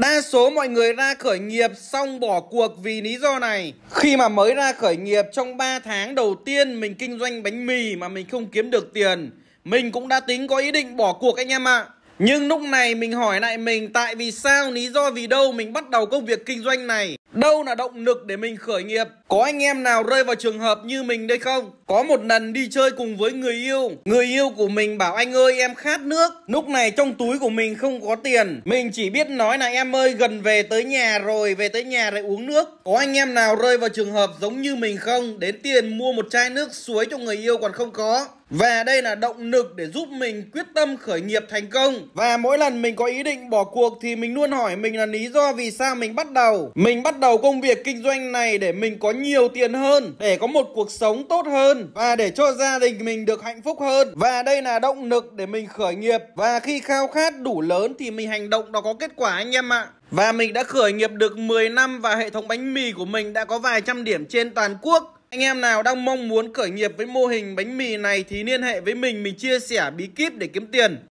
Đa số mọi người ra khởi nghiệp xong bỏ cuộc vì lý do này. Khi mà mới ra khởi nghiệp trong 3 tháng đầu tiên mình kinh doanh bánh mì mà mình không kiếm được tiền, mình cũng đã tính có ý định bỏ cuộc anh em ạ. À. Nhưng lúc này mình hỏi lại mình tại vì sao, lý do vì đâu mình bắt đầu công việc kinh doanh này. Đâu là động lực để mình khởi nghiệp? Có anh em nào rơi vào trường hợp như mình đây không? Có một lần đi chơi cùng với người yêu, người yêu của mình bảo anh ơi em khát nước. Lúc này trong túi của mình không có tiền, mình chỉ biết nói là em ơi gần về tới nhà rồi, về tới nhà lại uống nước. Có anh em nào rơi vào trường hợp giống như mình không? Đến tiền mua một chai nước suối cho người yêu còn không có. Và đây là động lực để giúp mình quyết tâm khởi nghiệp thành công. Và mỗi lần mình có ý định bỏ cuộc thì mình luôn hỏi mình là lý do vì sao mình bắt đầu. Mình bắt đầu công việc kinh doanh này để mình có nhiều tiền hơn, để có một cuộc sống tốt hơn và để cho gia đình mình được hạnh phúc hơn. Và đây là động lực để mình khởi nghiệp. Và khi khao khát đủ lớn thì mình hành động nó có kết quả anh em ạ. Và mình đã khởi nghiệp được 10 năm và hệ thống bánh mì của mình đã có vài trăm điểm trên toàn quốc. Anh em nào đang mong muốn khởi nghiệp với mô hình bánh mì này thì liên hệ với mình, mình chia sẻ bí kíp để kiếm tiền.